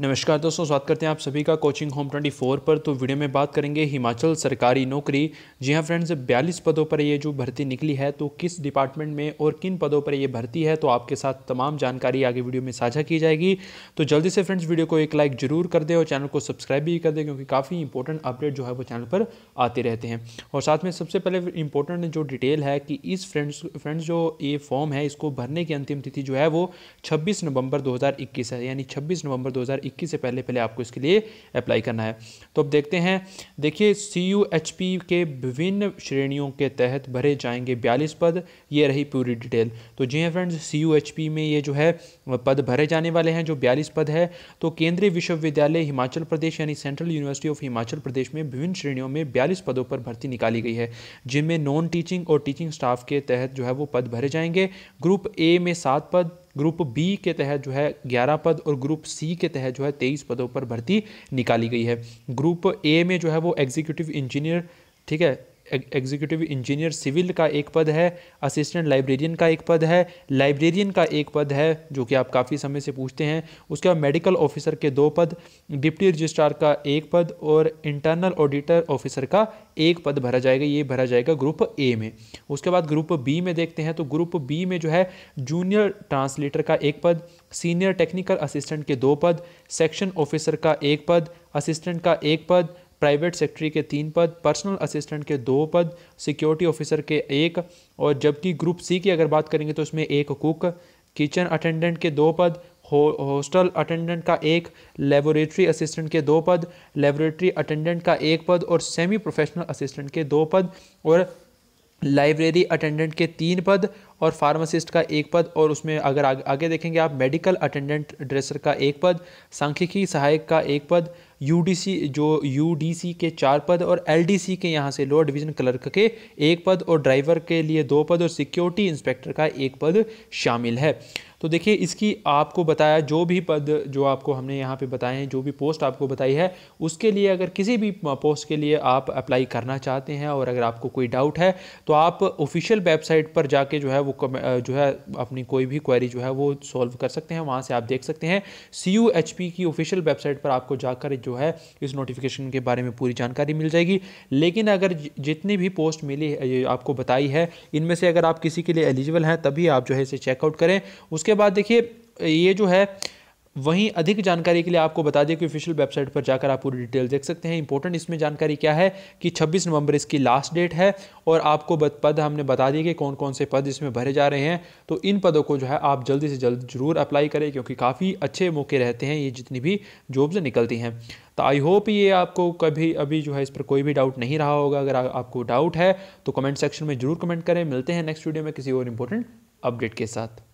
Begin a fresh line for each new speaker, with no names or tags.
नमस्कार दोस्तों स्वागत करते हैं आप सभी का कोचिंग होम 24 पर तो वीडियो में बात करेंगे हिमाचल सरकारी नौकरी जी हां फ्रेंड्स बयालीस पदों पर ये जो भर्ती निकली है तो किस डिपार्टमेंट में और किन पदों पर ये भर्ती है तो आपके साथ तमाम जानकारी आगे वीडियो में साझा की जाएगी तो जल्दी से फ्रेंड्स वीडियो को एक लाइक जरूर कर दें और चैनल को सब्सक्राइब भी कर दें क्योंकि काफ़ी इंपॉर्टेंट अपडेट जो है वो चैनल पर आते रहते हैं और साथ में सबसे पहले इंपॉर्टेंट जो डिटेल है कि इस फ्रेंड्स फ्रेंड्स जो ये फॉर्म है इसको भरने की अंतिम तिथि जो है वो छब्बीस नवंबर दो है यानी छब्बीस नवंबर दो 2021 से पहले पहले आपको इसके लिए अप्लाई करना है तो अब देखते हैं देखिए सी यू एच पी के विभिन्न श्रेणियों के तहत भरे जाएंगे बयालीस पद ये रही पूरी डिटेल तो जी हाँ friends C U H P में ये जो है पद भरे जाने वाले हैं जो बयालीस पद है तो केंद्रीय विश्वविद्यालय हिमाचल प्रदेश यानी central university of Himachal Pradesh में विभिन्न श्रेणियों में बयालीस पदों पर भर्ती निकाली गई है जिनमें नॉन टीचिंग और टीचिंग स्टाफ के तहत जो है वो पद भरे जाएंगे ग्रुप ए में सात पद ग्रुप बी के तहत जो है ग्यारह पद और ग्रुप सी के तहत जो है तेईस पदों पर भर्ती निकाली गई है ग्रुप ए में जो है वो एग्जीक्यूटिव इंजीनियर ठीक है एग्जीक्यूटिव इंजीनियर सिविल का एक पद है असिस्टेंट लाइब्रेरियन का एक पद है लाइब्रेरियन का एक पद है जो कि आप काफ़ी समय से पूछते हैं उसके बाद मेडिकल ऑफिसर के दो पद डिप्टी रजिस्ट्रार का एक पद और इंटरनल ऑडिटर ऑफिसर का एक पद भरा जाएगा ये भरा जाएगा ग्रुप ए में उसके बाद ग्रुप बी में देखते हैं तो ग्रुप बी में जो है जूनियर ट्रांसलेटर का एक पद सीनियर टेक्निकल असिस्टेंट के दो पद सेक्शन ऑफिसर का एक पद असिस्टेंट का एक पद प्राइवेट सेक्रेटरी के तीन पद पर्सनल असिस्टेंट के दो पद सिक्योरिटी ऑफिसर के एक और जबकि ग्रुप सी की अगर बात करेंगे तो उसमें एक कुक किचन अटेंडेंट के दो पद हॉस्टल अटेंडेंट का एक लेबोरेटरी असिस्टेंट के दो पद लेबोरेटरी अटेंडेंट का एक पद और सेमी प्रोफेशनल असिस्टेंट के दो पद और लाइब्रेरी अटेंडेंट के तीन पद और फार्मासिस्ट का एक पद और उसमें अगर आगे, आगे देखेंगे आप मेडिकल अटेंडेंट ड्रेसर का एक पद सांख्यिकी सहायक का एक पद यू जो यू के चार पद और एल के यहाँ से लोअर डिवीजन क्लर्क के एक पद और ड्राइवर के लिए दो पद और सिक्योरिटी इंस्पेक्टर का एक पद शामिल है तो देखिए इसकी आपको बताया जो भी पद जो आपको हमने यहाँ पे बताए हैं जो भी पोस्ट आपको बताई है उसके लिए अगर किसी भी पोस्ट के लिए आप अप्लाई करना चाहते हैं और अगर आपको कोई डाउट है तो आप ऑफिशियल वेबसाइट पर जाके जो है वो जो है अपनी कोई भी क्वेरी जो है वो सॉल्व कर सकते हैं वहाँ से आप देख सकते हैं सी यू एच पी की ऑफिशियल वेबसाइट पर आपको जाकर जो है इस नोटिफिकेशन के बारे में पूरी जानकारी मिल जाएगी लेकिन अगर जितनी भी पोस्ट मिली आपको बताई है इनमें से अगर आप किसी के लिए एलिजिबल हैं तभी आप जो है इसे चेकआउट करें उसके बाद देखिए ये जो है वहीं अधिक जानकारी के लिए आपको बता दें कि ऑफिशियल वेबसाइट पर जाकर आप पूरी डिटेल देख सकते हैं इंपॉर्टेंट इसमें जानकारी क्या है कि 26 नवंबर इसकी लास्ट डेट है और आपको पद हमने बता दिए कि कौन कौन से पद इसमें भरे जा रहे हैं तो इन पदों को जो है आप जल्दी से जल्द जरूर अप्लाई करें क्योंकि काफ़ी अच्छे मौके रहते हैं ये जितनी भी जॉब्स निकलती हैं तो आई होप ये आपको कभी अभी जो है इस पर कोई भी डाउट नहीं रहा होगा अगर आपको डाउट है तो कमेंट सेक्शन में ज़रूर कमेंट करें मिलते हैं नेक्स्ट वीडियो में किसी और इंपॉर्टेंट अपडेट के साथ